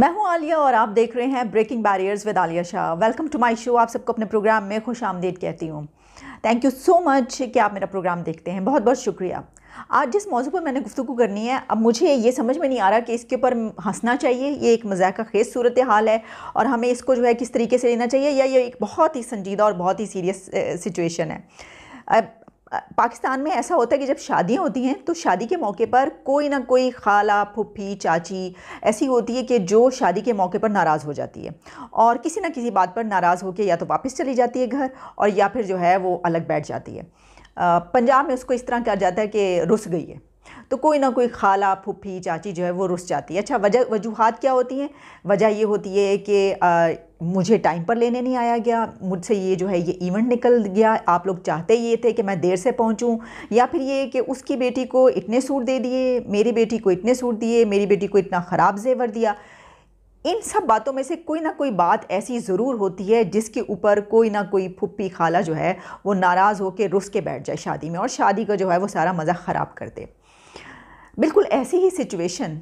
मैं हूं आलिया और आप देख रहे हैं breaking barriers with Alia Shah welcome to my show आप सबको अपने प्रोग्राम में खुश आमदेद कहती हूं थैंक यू सो मच कि आप मेरा प्रोग्राम देखते हैं बहुत बहुत शुक्रिया आज जिस मौजू पर मैंने गुफ्तु करनी है अब मुझे ये समझ में नहीं आ रहा कि इसके ऊपर हंसना चाहिए ये एक मजाक खेज सूरत हाल है और हमें इसको जो है किस तरीके से लेना चाहिए या ये एक बहुत ही संजीदा और बहुत ही सीरियस सिचुएशन है पाकिस्तान में ऐसा होता है कि जब शादियाँ होती हैं तो शादी के मौके पर कोई ना कोई खाला फुफी चाची ऐसी होती है कि जो शादी के मौके पर नाराज़ हो जाती है और किसी ना किसी बात पर नाराज़ होकर या तो वापस चली जाती है घर और या फिर जो है वो अलग बैठ जाती है पंजाब में उसको इस तरह कहा जाता है कि रुस गई है तो कोई ना कोई खाला फुफी चाची जो है वो रुस जाती है अच्छा वजह वजूहत क्या होती हैं वजह ये होती है कि मुझे टाइम पर लेने नहीं आया गया मुझसे ये जो है ये इवेंट निकल गया आप लोग चाहते ये थे कि मैं देर से पहुंचूं या फिर ये कि उसकी बेटी को इतने सूट दे दिए मेरी बेटी को इतने सूट दिए मेरी बेटी को इतना ख़राब जेवर दिया इन सब बातों में से कोई ना कोई बात ऐसी ज़रूर होती है जिसके ऊपर कोई ना कोई फुप्पी खाला जो है वो नाराज़ होकर रुस के बैठ जाए शादी में और शादी का जो है वो सारा मज़ा ख़राब कर दे बिल्कुल ऐसी ही सिचुएशन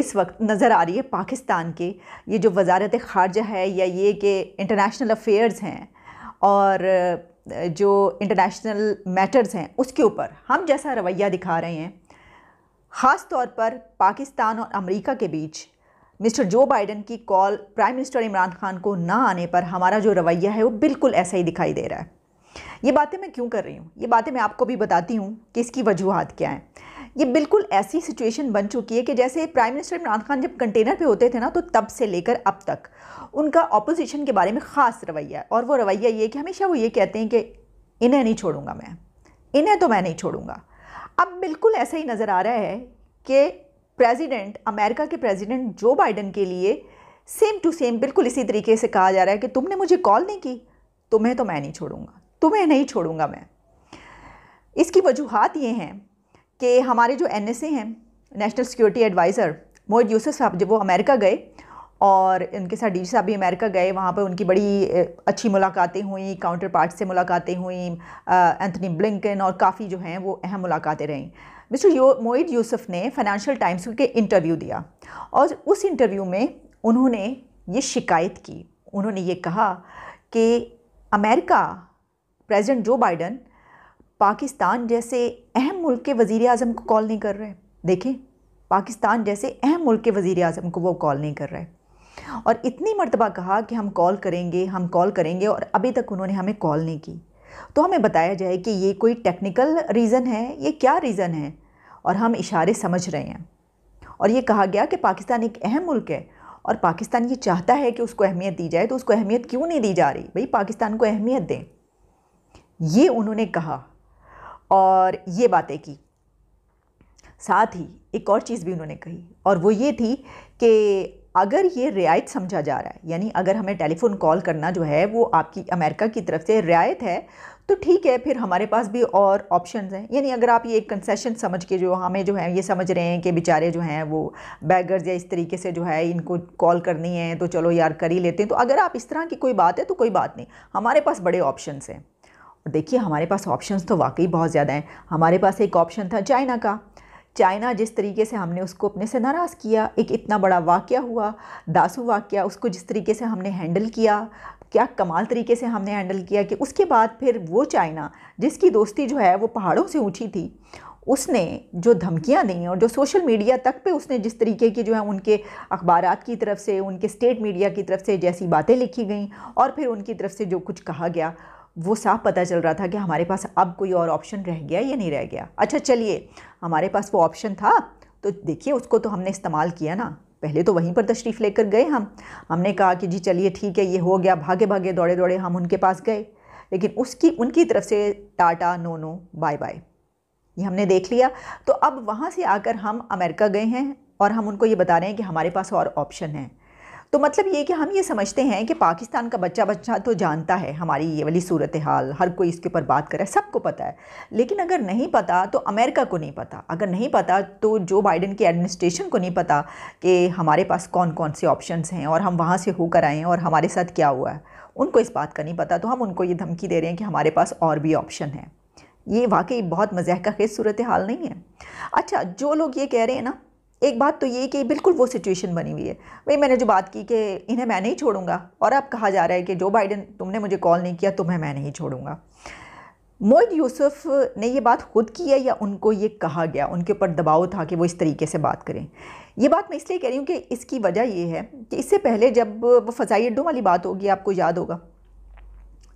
इस वक्त नज़र आ रही है पाकिस्तान के ये जो वजारत ख़ारजा है या ये कि इंटरनेशनल अफेयर्स हैं और जो इंटरनेशनल मैटर्स हैं उसके ऊपर हम जैसा रवैया दिखा रहे हैं ख़ास तौर पर पाकिस्तान और अमेरिका के बीच मिस्टर जो बाइडन की call prime minister Imran Khan को ना आने पर हमारा जो रवैया है वो बिल्कुल ऐसा ही दिखाई दे रहा है ये बातें मैं क्यों कर रही हूँ ये बातें मैं आपको भी बताती हूँ कि इसकी वजूहत क्या हैं ये बिल्कुल ऐसी सिचुएशन बन चुकी है कि जैसे प्राइम मिनिस्टर इमरान खान जब कंटेनर पे होते थे ना तो तब से लेकर अब तक उनका अपोजिशन के बारे में ख़ास रवैया है और वो रवैया ये कि हमेशा वो ये कहते हैं कि इन्हें नहीं छोड़ूंगा मैं इन्हें तो मैं नहीं छोड़ूंगा अब बिल्कुल ऐसा ही नज़र आ रहा है कि प्रेजिडेंट अमेरिका के प्रेजिडेंट जो बाइडन के लिए सेम टू सेम बिल्कुल इसी तरीके से कहा जा रहा है कि तुमने मुझे कॉल नहीं की तुम्हें तो मैं नहीं छोड़ूंगा तुम्हें नहीं छोड़ूंगा मैं इसकी वजूहत ये हैं कि हमारे जो एन हैं national security adviser Mohit Yusuf साहब जब वो अमेरिका गए और उनके साथ डी साहब भी अमेरिका गए वहाँ पर उनकी बड़ी अच्छी मुलाकातें हुई काउंटर पार्ट से मुलाकातें हुई एंथनी ब्लिंकन और काफ़ी जो हैं वो अहम मुलाकातें रहीं मिस्टर यो, मोहित यूसुफ ने फाइनेंशियल टाइम्स के इंटरव्यू दिया और उस इंटरव्यू में उन्होंने ये शिकायत की उन्होंने ये कहा कि America president Joe Biden Pakistan जैसे अहम मुल्क के वज़ी अजम को कॉल नहीं कर रहे देखें पाकिस्तान जैसे अहम मुल्क के वज़ी अजम को वो कॉल नहीं कर रहे और इतनी मरतबा कहा कि हम कॉल करेंगे हम कॉल करेंगे और अभी तक उन्होंने हमें कॉल नहीं की तो हमें बताया जाए कि ये कोई टेक्निकल रीज़न है ये क्या रीज़न है और हम इशारे समझ रहे हैं और ये कहा गया कि पाकिस्तान एक अहम मुल्क है और पाकिस्तान ये चाहता है कि उसको अहमियत दी जाए तो उसको अहमियत क्यों नहीं दी जा रही भाई पाकिस्तान को अहमियत दें ये उन्होंने कहा और ये बातें की साथ ही एक और चीज़ भी उन्होंने कही और वो ये थी कि अगर ये रियायत समझा जा रहा है यानी अगर हमें टेलीफ़ोन कॉल करना जो है वो आपकी अमेरिका की तरफ से रियायत है तो ठीक है फिर हमारे पास भी और ऑप्शन हैं यानी अगर आप ये एक कंसेशन समझ के जो हमें जो है ये समझ रहे हैं कि बेचारे जो हैं वो बैगर्स या इस तरीके से जो है इनको कॉल करनी है तो चलो यार कर ही लेते हैं तो अगर आप इस तरह की कोई बात है तो कोई बात नहीं हमारे पास बड़े ऑप्शन हैं और देखिए हमारे पास ऑप्शंस तो वाकई बहुत ज़्यादा हैं हमारे पास एक ऑप्शन था चाइना का चाइना जिस तरीके से हमने उसको अपने से नाराज़ किया एक इतना बड़ा वाक़ हुआ दासू वाक़ उसको जिस तरीके से हमने हैंडल किया क्या कमाल तरीके से हमने हैंडल किया कि उसके बाद फिर वो चाइना जिसकी दोस्ती जो है वो पहाड़ों से ऊँची थी उसने जो धमकियां दी और जो सोशल मीडिया तक पे उसने जिस तरीके की जो है उनके अखबार की तरफ से उनके स्टेट मीडिया की तरफ से जैसी बातें लिखी गई और फिर उनकी तरफ से जो कुछ कहा गया वो साफ पता चल रहा था कि हमारे पास अब कोई और ऑप्शन रह गया या नहीं रह गया अच्छा चलिए हमारे पास वो ऑप्शन था तो देखिए उसको तो हमने इस्तेमाल किया ना पहले तो वहीं पर तशरीफ़ लेकर गए हम हमने कहा कि जी चलिए ठीक है ये हो गया भागे भागे दौड़े दौड़े हम उनके पास गए लेकिन उसकी उनकी तरफ से tata no no bye bye ये हमने देख लिया तो अब वहाँ से आकर हम अमेरिका गए हैं और हम उनको ये बता रहे हैं कि हमारे पास और ऑप्शन हैं तो मतलब ये कि हम ये समझते हैं कि पाकिस्तान का बच्चा बच्चा तो जानता है हमारी ये वाली सूरत हाल हर कोई इसके ऊपर बात कर रहा है सबको पता है लेकिन अगर नहीं पता तो अमेरिका को नहीं पता अगर नहीं पता तो जो बाइडन की एडमिनिस्ट्रेशन को नहीं पता कि हमारे पास कौन कौन से ऑप्शन हैं और हम वहाँ से होकर आएँ और हमारे साथ क्या हुआ है उनको इस बात का नहीं पता तो हम उनको ये धमकी दे रहे हैं कि हमारे पास और भी ऑप्शन है ये वाकई बहुत मजाक का खेज सूरत हाल नहीं है अच्छा जो लोग ये कह रहे हैं ना एक बात तो ये कि बिल्कुल वो सिचुएशन बनी हुई है भाई मैंने जो बात की कि इन्हें मैं नहीं छोड़ूंगा और अब कहा जा रहा है कि जो बाइडन तुमने मुझे कॉल नहीं किया तुम्हें मैं नहीं छोड़ूंगा मोइन यूसुफ ने ये बात खुद की है या उनको ये कहा गया उनके ऊपर दबाव था कि वो इस तरीके से बात करें ये बात मैं इसलिए कह रही हूँ कि इसकी वजह ये है कि इससे पहले जब वो फ़जाई अड्डों वाली बात होगी आपको याद होगा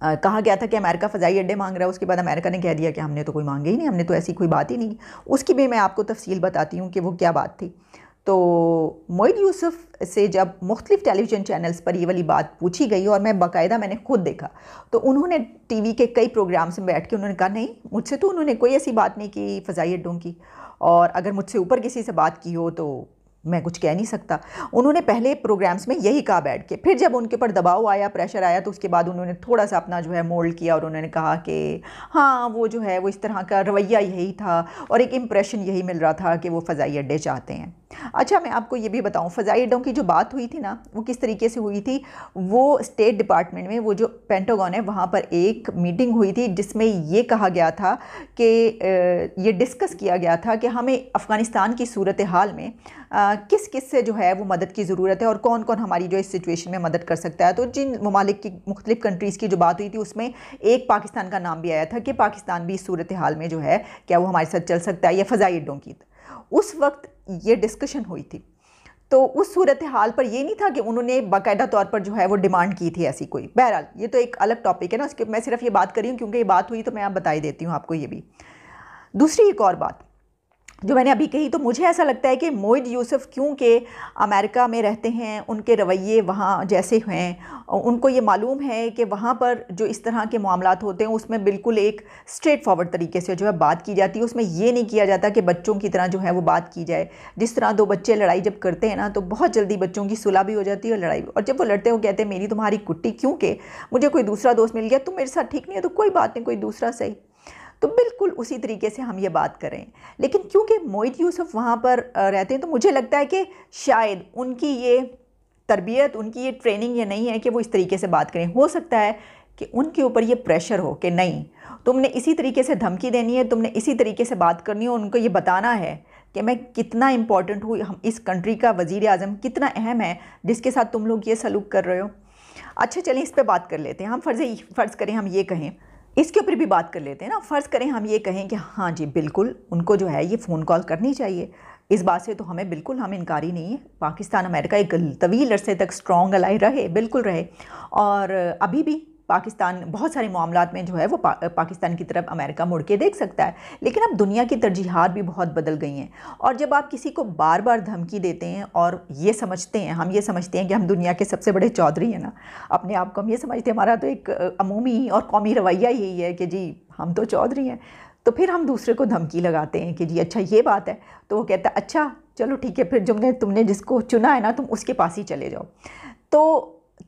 कहा गया था कि अमेरिका फ़जाई अड्डे मांग रहा है उसके बाद अमेरिका ने कह दिया कि हमने तो कोई मांगे ही नहीं हमने तो ऐसी कोई बात ही नहीं उसकी भी मैं आपको तफसील बताती हूँ कि वो क्या बात थी तो मोद यूसुफ से जब मुख्तलिफ टेलीविज़न चैनल्स पर ये वाली बात पूछी गई और मैं बाकायदा मैंने खुद देखा तो उन्होंने टीवी के कई प्रोग्राम्स में बैठ के उन्होंने कहा नहीं मुझसे तो उन्होंने कोई ऐसी बात नहीं की फ़जाई अड्डों की और अगर मुझसे ऊपर किसी से बात की हो तो मैं कुछ कह नहीं सकता उन्होंने पहले प्रोग्राम्स में यही कहा बैठ के फिर जब उनके ऊपर दबाव आया प्रेशर आया तो उसके बाद उन्होंने थोड़ा सा अपना जो है मोल्ड किया और उन्होंने कहा कि हाँ वो जो है वो इस तरह का रवैया यही था और एक इम्प्रेशन यही मिल रहा था कि वो फ़जाई अड्डे चाहते हैं अच्छा मैं आपको ये भी बताऊँ फ़जाई अड्डों की जो बात हुई थी ना वो किस तरीके से हुई थी वो स्टेट डिपार्टमेंट में वो जो पेंटागन है वहाँ पर एक मीटिंग हुई थी जिसमें ये कहा गया था कि ये डिस्कस किया गया था कि हमें अफ़गानिस्तान की सूरत हाल में आ, किस किस से जो है वो मदद की ज़रूरत है और कौन कौन हमारी जो इस सिचुएशन में मदद कर सकता है तो जिन ममालिक की मुख्तलिफ कंट्रीज़ की जो बात हुई थी उसमें एक पाकिस्तान का नाम भी आया था कि पाकिस्तान भी इस सूरत हाल में जो है क्या वो हमारे साथ चल सकता है या फ़जाई अड्डों की उस वक्त ये डिस्कशन हुई थी तो उस सूरत हाल पर ये नहीं था कि उन्होंने बाकायदा तौर पर जो है वो डिमांड की थी ऐसी कोई बहरहाल ये तो एक अलग टॉपिक है ना उसके मैं सिर्फ ये बात कर रही हूँ क्योंकि ये बात हुई तो मैं आप बताई देती हूँ आपको ये भी दूसरी एक और बात जो तो मैंने अभी कही तो मुझे ऐसा लगता है कि मोइद यूसुफ क्योंकि अमेरिका में रहते हैं उनके रवैये वहाँ जैसे हैं उनको ये मालूम है कि वहाँ पर जो इस तरह के मामला होते हैं उसमें बिल्कुल एक स्ट्रेट फॉरवर्ड तरीके से जो है बात की जाती है उसमें ये नहीं किया जाता कि बच्चों की तरह जो है वो बात की जाए जिस तरह दो बच्चे लड़ाई जब करते हैं ना तो बहुत जल्दी बच्चों की सुलह भी हो जाती है और लड़ाई भी और जब वो लड़ते हैं वो कहते हैं मेरी तुम्हारी कुट्टी क्योंकि मुझे कोई दूसरा दोस्त मिल गया तुम मेरे साथ ठीक नहीं है तो कोई बात नहीं कोई दूसरा सही तो बिल्कुल उसी तरीके से हम ये बात करें लेकिन क्योंकि मोहित यूसुफ वहाँ पर रहते हैं तो मुझे लगता है कि शायद उनकी ये तरबियत उनकी ये ट्रेनिंग ये नहीं है कि वो इस तरीके से बात करें हो सकता है कि उनके ऊपर ये प्रेशर हो कि नहीं तुमने इसी तरीके से धमकी देनी है तुमने इसी तरीके से बात करनी है उनको ये बताना है कि मैं कितना इम्पॉर्टेंट हूँ हम इस कंट्री का वज़ी अजम कितना अहम है जिसके साथ तुम लोग ये सलूक कर रहे हो अच्छा चलिए इस पर बात कर लेते हैं हम फर्ज फ़र्ज़ करें हम ये कहें इसके ऊपर भी बात कर लेते हैं ना फ़र्ज़ करें हम ये कहें कि हाँ जी बिल्कुल उनको जो है ये फ़ोन कॉल करनी चाहिए इस बात से तो हमें बिल्कुल हम इनकारी नहीं है पाकिस्तान अमेरिका एक तवील अरसे तक स्ट्रॉन्ग अलाई रहे बिल्कुल रहे और अभी भी पाकिस्तान बहुत सारे मामला में जो है वो पा, पाकिस्तान की तरफ अमेरिका मुड़ के देख सकता है लेकिन अब दुनिया की तरजीहत भी बहुत बदल गई हैं और जब आप किसी को बार बार धमकी देते हैं और ये समझते हैं हम ये समझते हैं कि हम दुनिया के सबसे बड़े चौधरी हैं ना अपने आप को हम ये समझते हैं हमारा तो एक अमूमी और कौमी रवैया यही है कि जी हम तो चौधरी हैं तो फिर हम दूसरे को धमकी लगाते हैं कि जी अच्छा ये बात है तो वो कहता है अच्छा चलो ठीक है फिर जुमने तुमने जिसको चुना है ना तुम उसके पास ही चले जाओ तो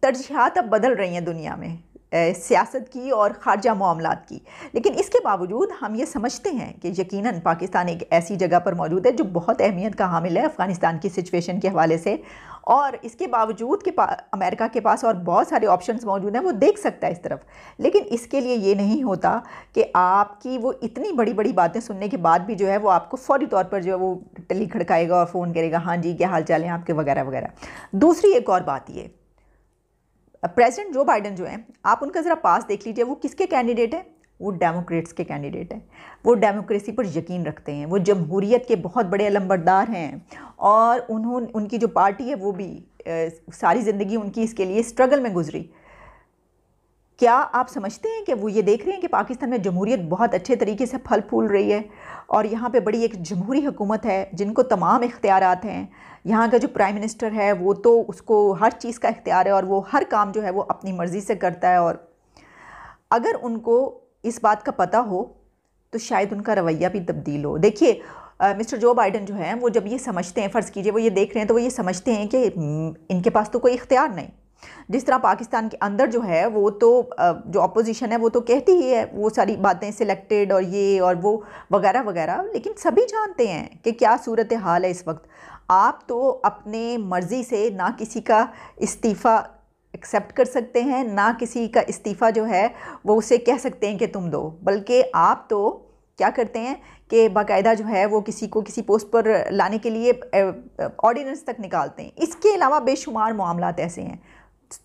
तरजीहत अब बदल रही हैं दुनिया में सियासत की और ख़ारजा मामला की लेकिन इसके बावजूद हम ये समझते हैं कि यकीनन पाकिस्तान एक ऐसी जगह पर मौजूद है जो बहुत अहमियत का हामिल है अफ़गानिस्तान की सिचुएशन के हवाले से और इसके बावजूद कि अमेरिका के पास और बहुत सारे ऑप्शंस मौजूद हैं वो देख सकता है इस तरफ लेकिन इसके लिए ये नहीं होता कि आपकी वो इतनी बड़ी बड़ी बातें सुनने के बाद भी जो है वो आपको फौरी तौर पर जो है वो टली खड़काएगा और फ़ोन करेगा हाँ जी क्या हाल चाल है आपके वगैरह वगैरह दूसरी एक और बात ये प्रेसिडेंट जो बाइडन जो है आप उनका ज़रा पास देख लीजिए वो किसके कैंडिडेट हैं वो डेमोक्रेट्स के कैंडिडेट हैं वो डेमोक्रेसी पर यकीन रखते हैं वो जमहूरीत के बहुत बड़े अलम्बरदार हैं और उन्होंने उनकी जो पार्टी है वो भी सारी ज़िंदगी उनकी इसके लिए स्ट्रगल में गुजरी क्या आप समझते हैं कि वो ये देख रहे हैं कि पाकिस्तान में जमहूरियत बहुत अच्छे तरीके से फल फूल रही है और यहाँ पे बड़ी एक जमहूरी हुकूमत है जिनको तमाम इख्तियार हैं यहाँ का जो प्राइम मिनिस्टर है वो तो उसको हर चीज़ का इख्तियार है और वो हर काम जो है वो अपनी मर्ज़ी से करता है और अगर उनको इस बात का पता हो तो शायद उनका रवैया भी तब्दील हो देखिए मिस्टर जो बाइडन जो है वो जब ये समझते हैं फ़र्ज़ कीजिए वो ये देख रहे हैं तो वो ये समझते हैं कि इनके पास तो कोई इख्तियार नहीं जिस तरह पाकिस्तान के अंदर जो है वो तो जो अपोजिशन है वो तो कहती ही है वो सारी बातें सिलेक्टेड और ये और वो वगैरह वगैरह लेकिन सभी जानते हैं कि क्या सूरत हाल है इस वक्त आप तो अपने मर्ज़ी से ना किसी का इस्तीफ़ा एक्सेप्ट कर सकते हैं ना किसी का इस्तीफ़ा जो है वो उसे कह सकते हैं कि तुम दो बल्कि आप तो क्या करते हैं कि बाकायदा जो है वो किसी को किसी पोस्ट पर लाने के लिए ऑर्डिनेंस तक निकालते हैं इसके अलावा बेशुमार मामला ऐसे हैं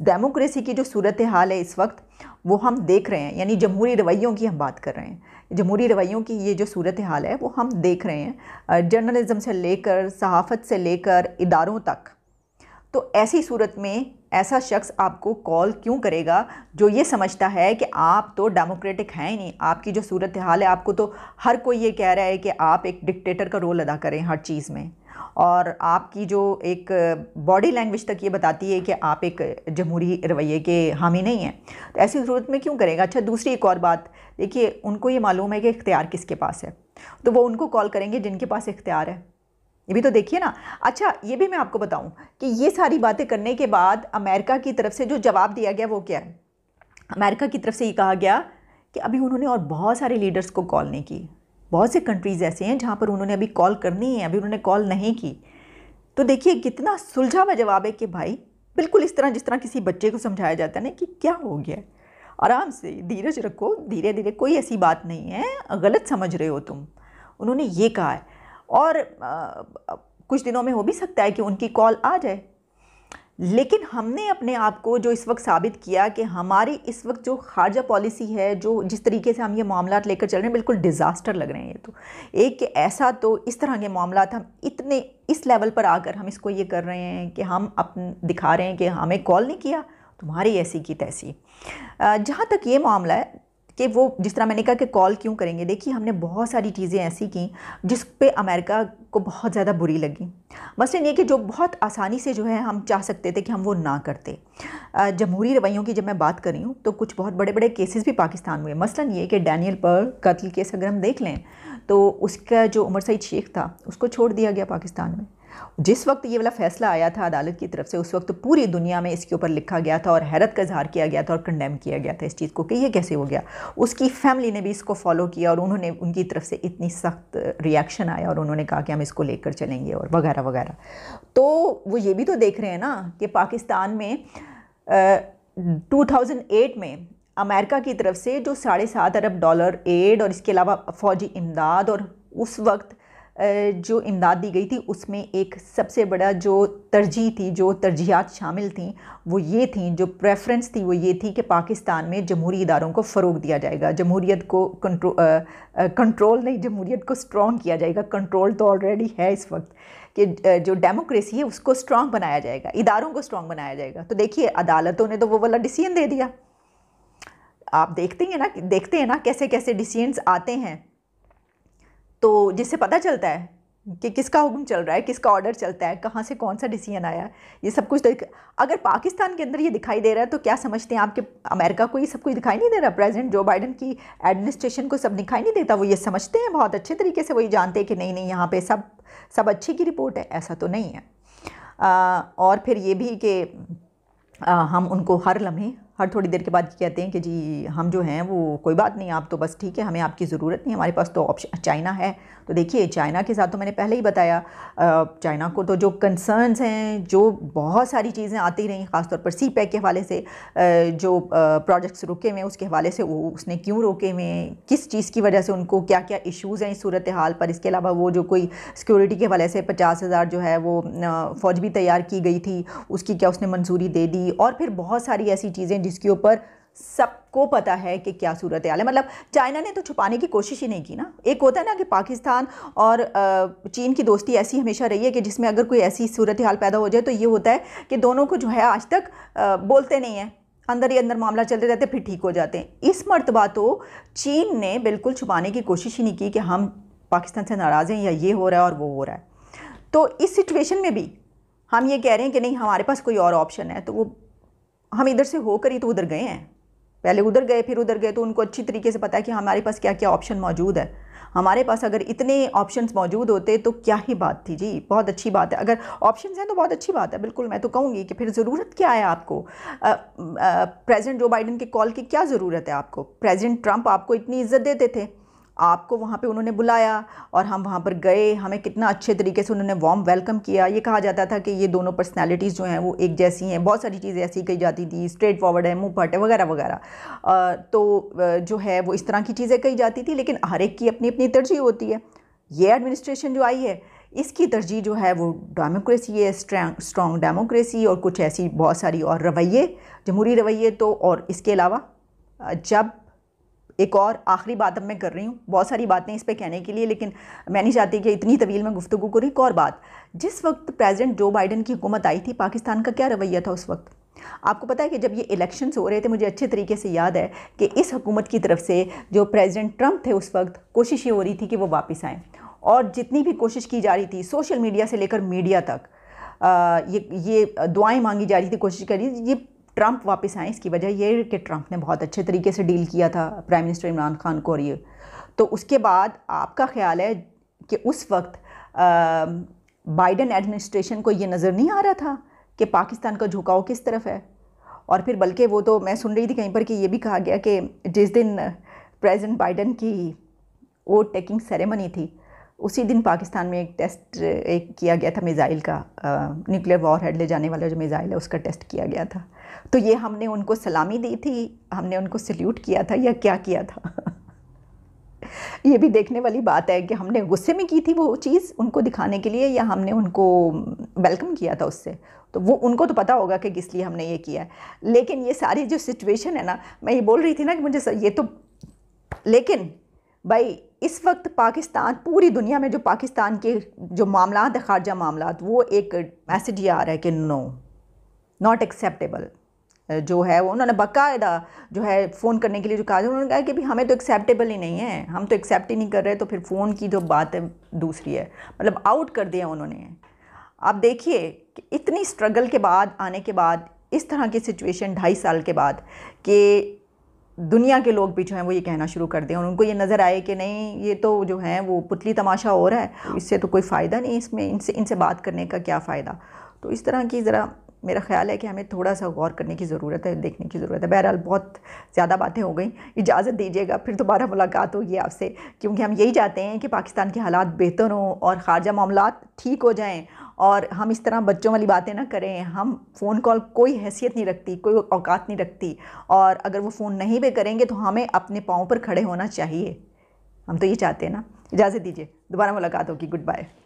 डेमोक्रेसी की जो सूरत हाल है इस वक्त वो हम देख रहे हैं यानी जमहूरी रवैयों की हम बात कर रहे हैं जमहूरी रवैयों की ये जो सूरत हाल है वो हम देख रहे हैं जर्नलिज़म से लेकर सहाफ़त से लेकर इदारों तक तो ऐसी सूरत में ऐसा शख्स आपको कॉल क्यों करेगा जो ये समझता है कि आप तो डेमोक्रेटिक हैं ही नहीं आपकी जो सूरत हाल है आपको तो हर कोई ये कह रहा है कि आप एक डिक्टेटर का रोल अदा करें हर चीज़ में और आपकी जो एक बॉडी लैंग्वेज तक ये बताती है कि आप एक जमहूरी रवैये के हामी नहीं हैं तो ऐसी सूरत में क्यों करेगा अच्छा दूसरी एक और बात देखिए उनको ये मालूम है कि इख्तियार किसके पास है तो वो उनको कॉल करेंगे जिनके पास इख्तियार है ये भी तो देखिए ना अच्छा ये भी मैं आपको बताऊं कि ये सारी बातें करने के बाद अमेरिका की तरफ से जो जवाब दिया गया वो क्या है अमेरिका की तरफ से ये कहा गया कि अभी उन्होंने और बहुत सारे लीडर्स को कॉल नहीं की बहुत से कंट्रीज़ ऐसे हैं जहाँ पर उन्होंने अभी कॉल करनी है अभी उन्होंने कॉल नहीं की तो देखिए कितना सुलझा हुआ जवाब है कि भाई बिल्कुल इस तरह जिस तरह किसी बच्चे को समझाया जाता है ना कि क्या हो गया आराम से धीरज रखो धीरे धीरे कोई ऐसी बात नहीं है गलत समझ रहे हो तुम उन्होंने ये कहा है और आ, कुछ दिनों में हो भी सकता है कि उनकी कॉल आ जाए लेकिन हमने अपने आप को जो इस वक्त साबित किया कि हमारी इस वक्त जो खारजा पॉलिसी है जो जिस तरीके से हम ये मामला लेकर चल रहे हैं बिल्कुल डिज़ास्टर लग रहे हैं ये तो एक कि ऐसा तो इस तरह के मामला हम इतने इस लेवल पर आकर हम इसको ये कर रहे हैं कि हम अपन दिखा रहे हैं कि हमें कॉल नहीं किया तुम्हारी ऐसी की तैसी जहाँ तक ये मामला है कि वो जिस तरह मैंने कहा कि कॉल क्यों करेंगे देखिए हमने बहुत सारी चीज़ें ऐसी की जिस पे अमेरिका को बहुत ज़्यादा बुरी लगी मसलन ये कि जो बहुत आसानी से जो है हम चाह सकते थे कि हम वो ना करते जमहूरी रवैयों की जब मैं बात कर रही हूँ तो कुछ बहुत बड़े बड़े केसेस भी पाकिस्तान में मसलन ये कि डैनियल पर कत्ल केस अगर हम देख लें तो उसका जो उमर सईद शेख था उसको छोड़ दिया गया पाकिस्तान में जिस वक्त ये वाला फैसला आया था अदालत की तरफ से उस वक्त पूरी दुनिया में इसके ऊपर लिखा गया था और हैरत का इजहार किया गया था और कंडेम किया गया था इस चीज़ को कि ये कैसे हो गया उसकी फैमिली ने भी इसको फॉलो किया और उन्होंने उनकी तरफ से इतनी सख्त रिएक्शन आया और उन्होंने कहा कि हम इसको लेकर चलेंगे और वगैरह वगैरह तो वो ये भी तो देख रहे हैं ना कि पाकिस्तान में टू में अमेरिका की तरफ से जो साढ़े सात अरब डॉलर एड और इसके अलावा फ़ौजी इमदाद और उस वक्त जो इमदाद दी गई थी उसमें एक सबसे बड़ा जो तरजीह थी जो तरजीहत शामिल थी वो ये थी जो प्रेफरेंस थी वो ये थी कि पाकिस्तान में जमहूरी इदारों को फ़रोग दिया जाएगा जमहूरीत को कंट्रो कंट्रोल नहीं जमहूरीत को स्ट्रॉन्ग किया जाएगा कंट्रोल तो ऑलरेडी है इस वक्त कि जो डेमोक्रेसी है उसको स्ट्रॉन्ग बनाया जाएगा इदारों को स्ट्रॉन्ग बनाया जाएगा तो देखिए अदालतों ने तो वो वाला डिसीजन दे दिया आप देखते हैं ना देखते हैं ना कैसे कैसे डिसीजनस आते हैं तो जिससे पता चलता है कि किसका हुक्म चल रहा है किसका ऑर्डर चलता है कहाँ से कौन सा डिसीजन आया ये सब कुछ देख अगर पाकिस्तान के अंदर ये दिखाई दे रहा है तो क्या समझते हैं आपके अमेरिका को ये सब कुछ दिखाई नहीं दे रहा प्रेसिडेंट जो बाइडन की एडमिनिस्ट्रेशन को सब दिखाई नहीं देता वो ये समझते हैं बहुत अच्छे तरीके से वही जानते हैं कि नहीं नहीं यहाँ पर सब सब अच्छे की रिपोर्ट है ऐसा तो नहीं है आ, और फिर ये भी कि हम उनको हर लम्हे हर थोड़ी देर के बाद कहते हैं कि जी हम जो हैं वो कोई बात नहीं आप तो बस ठीक है हमें आपकी ज़रूरत नहीं हमारे पास तो ऑप्शन चाइना है तो देखिए चाइना के साथ तो मैंने पहले ही बताया चाइना को तो जो कंसर्न्स हैं जो बहुत सारी चीज़ें आती रहीं ख़ासतौर पर सी पैक e के हवाले से जो प्रोजेक्ट्स रुके हुए हैं उसके हवाले से वो उसने क्यों रोके हुए हैं किस चीज़ की वजह से उनको क्या क्या इशूज़ हैं इस सूरत हाल पर इसके अलावा वो जो कोई सिक्योरिटी के हवाले से पचास हज़ार जो है वो फ़ौज भी तैयार की गई थी उसकी क्या उसने मंजूरी दे दी और फिर बहुत सारी ऐसी चीज़ें जिसके ऊपर सबको पता है कि क्या सूरत हाल है मतलब चाइना ने तो छुपाने की कोशिश ही नहीं की ना एक होता है ना कि पाकिस्तान और चीन की दोस्ती ऐसी हमेशा रही है कि जिसमें अगर कोई ऐसी सूरत हाल पैदा हो जाए तो ये होता है कि दोनों को जो है आज तक बोलते नहीं हैं अंदर ही अंदर मामला चलते रहते फिर ठीक हो जाते हैं इस मरतबा तो चीन ने बिल्कुल छुपाने की कोशिश ही नहीं की कि हम पाकिस्तान से नाराज़ हैं या ये हो रहा है और वो हो रहा है तो इस सिचुएशन में भी हम ये कह रहे हैं कि नहीं हमारे पास कोई और ऑप्शन है तो वो हम इधर से होकर ही तो उधर गए हैं पहले उधर गए फिर उधर गए तो उनको अच्छी तरीके से पता है कि हमारे पास क्या क्या ऑप्शन मौजूद है हमारे पास अगर इतने ऑप्शन मौजूद होते तो क्या ही बात थी जी बहुत अच्छी बात है अगर ऑप्शन हैं तो बहुत अच्छी बात है बिल्कुल मैं तो कहूँगी कि फिर ज़रूरत क्या है आपको प्रेजिडेंट जो बाइडन के कॉल की क्या ज़रूरत है आपको प्रेजिडेंट ट्रंप आपको इतनी इज्जत देते थे आपको वहाँ पे उन्होंने बुलाया और हम वहाँ पर गए हमें कितना अच्छे तरीके से उन्होंने वार्म वेलकम किया ये कहा जाता था कि ये दोनों पर्सनालिटीज़ जो हैं वो एक जैसी हैं बहुत सारी चीज़ें ऐसी कही जाती थी स्ट्रेट फॉरवर्ड है मुँह फट है वगैरह वगैरह तो जो है वो इस तरह की चीज़ें कही जाती थी लेकिन हर एक की अपनी अपनी तरजीह होती है ये एडमिनिस्ट्रेशन जो आई है इसकी तरजीह जो है वो डेमोक्रेसी है स्ट्रॉन्ग डेमोक्रेसी और कुछ ऐसी बहुत सारी और रवैये जमहूरी रवैये तो और इसके अलावा जब एक और आखिरी बात अब मैं कर रही हूँ बहुत सारी बातें इस पर कहने के लिए लेकिन मैं नहीं चाहती कि इतनी तवील में गुफ्तु करूँ एक और बात जिस वक्त प्रेजिडेंट जो बाइडन की हुकूमत आई थी पाकिस्तान का क्या रवैया था उस वक्त आपको पता है कि जब ये इलेक्शंस हो रहे थे मुझे अच्छे तरीके से याद है कि इस हुकूमत की तरफ से जो प्रेसिडेंट ट्रंप थे उस वक्त कोशिश ये हो रही थी कि वो वापस आएँ और जितनी भी कोशिश की जा रही थी सोशल मीडिया से लेकर मीडिया तक आ, ये ये दुआएं मांगी जा रही थी कोशिश कर रही थी ये ट्रंप वापस आए इसकी वजह ये कि ट्रंप ने बहुत अच्छे तरीके से डील किया था प्राइम मिनिस्टर इमरान खान को और ये तो उसके बाद आपका ख्याल है कि उस वक्त बाइडन एडमिनिस्ट्रेशन को ये नज़र नहीं आ रहा था कि पाकिस्तान का झुकाव किस तरफ है और फिर बल्कि वो तो मैं सुन रही थी कहीं पर कि ये भी कहा गया कि जिस दिन प्रेसिडेंट बाइडन की वो टेकिंग सेरेमनी थी उसी दिन पाकिस्तान में एक टेस्ट एक किया गया था मिज़ाइल का न्यूक्लियर वॉर हेड ले जाने वाला जो मिज़ाइल है उसका टेस्ट किया गया था तो ये हमने उनको सलामी दी थी हमने उनको सल्यूट किया था या क्या किया था ये भी देखने वाली बात है कि हमने गुस्से में की थी वो चीज़ उनको दिखाने के लिए या हमने उनको वेलकम किया था उससे तो वो उनको तो पता होगा कि किस लिए हमने ये किया है लेकिन ये सारी जो सिचुएशन है ना मैं ये बोल रही थी ना कि मुझे सर ये तो लेकिन भाई इस वक्त पाकिस्तान पूरी दुनिया में जो पाकिस्तान के जो मामला है ख़ारजा मामला वो एक मैसेज ये आ रहा है कि नो नॉट एक्सेप्टेबल जो है वो उन्होंने बाकायदा जो है फ़ोन करने के लिए जो कहा उन्होंने कहा कि भी हमें तो एक्सेप्टेबल ही नहीं है हम तो एक्सेप्ट ही नहीं कर रहे तो फिर फ़ोन की जो बात है दूसरी है मतलब आउट कर दिया उन्होंने आप देखिए कि इतनी स्ट्रगल के बाद आने के बाद इस तरह की सिचुएशन ढाई साल के बाद कि दुनिया के लोग भी जो हैं वो ये कहना शुरू कर दें और उनको ये नज़र आए कि नहीं ये तो जो है वो पुतली तमाशा हो रहा है इससे तो कोई फ़ायदा नहीं इसमें इनसे इनसे बात करने का क्या फ़ायदा तो इस तरह की ज़रा मेरा ख्याल है कि हमें थोड़ा सा गौर करने की ज़रूरत है देखने की ज़रूरत है बहरहाल बहुत ज़्यादा बातें हो गई इजाज़त दीजिएगा फिर दोबारा मुलाकात होगी आपसे क्योंकि हम यही चाहते हैं कि पाकिस्तान के हालात बेहतर हों और ख़ारजा मामला ठीक हो जाएँ और हम इस तरह बच्चों वाली बातें ना करें हम फ़ोन कॉल कोई हैसियत नहीं रखती कोई औकात नहीं रखती और अगर वो फ़ोन नहीं भी करेंगे तो हमें अपने पाँव पर खड़े होना चाहिए हम तो ये चाहते हैं ना इजाज़त दीजिए दोबारा मुलाकात होगी गुड बाय